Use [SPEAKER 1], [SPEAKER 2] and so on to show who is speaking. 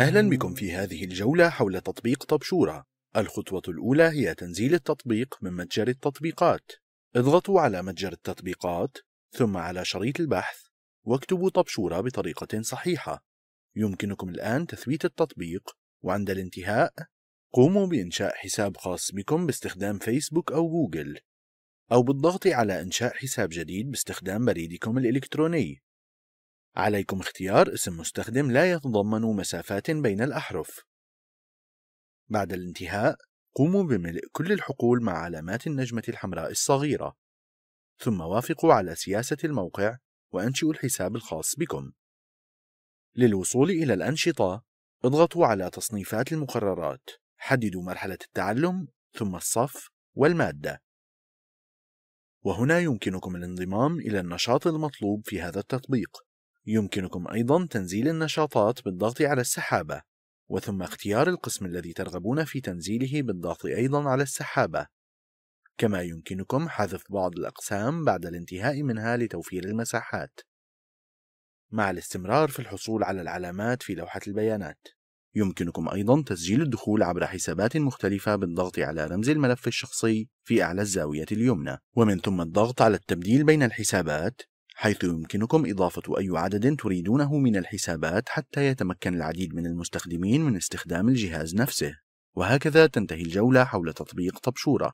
[SPEAKER 1] أهلا بكم في هذه الجولة حول تطبيق طبشورة الخطوة الأولى هي تنزيل التطبيق من متجر التطبيقات اضغطوا على متجر التطبيقات ثم على شريط البحث واكتبوا طبشورة بطريقة صحيحة يمكنكم الآن تثبيت التطبيق وعند الانتهاء قوموا بإنشاء حساب خاص بكم باستخدام فيسبوك أو جوجل أو بالضغط على إنشاء حساب جديد باستخدام بريدكم الإلكتروني عليكم اختيار اسم مستخدم لا يتضمن مسافات بين الأحرف. بعد الانتهاء، قوموا بملء كل الحقول مع علامات النجمة الحمراء الصغيرة، ثم وافقوا على سياسة الموقع وأنشئوا الحساب الخاص بكم. للوصول إلى الأنشطة، اضغطوا على تصنيفات المقررات، حددوا مرحلة التعلم، ثم الصف والمادة. وهنا يمكنكم الانضمام إلى النشاط المطلوب في هذا التطبيق. يمكنكم أيضا تنزيل النشاطات بالضغط على السحابة وثم اختيار القسم الذي ترغبون في تنزيله بالضغط أيضا على السحابة كما يمكنكم حذف بعض الأقسام بعد الانتهاء منها لتوفير المساحات مع الاستمرار في الحصول على العلامات في لوحة البيانات يمكنكم أيضا تسجيل الدخول عبر حسابات مختلفة بالضغط على رمز الملف الشخصي في أعلى الزاوية اليمنى ومن ثم الضغط على التبديل بين الحسابات حيث يمكنكم إضافة أي عدد تريدونه من الحسابات حتى يتمكن العديد من المستخدمين من استخدام الجهاز نفسه وهكذا تنتهي الجولة حول تطبيق طبشورة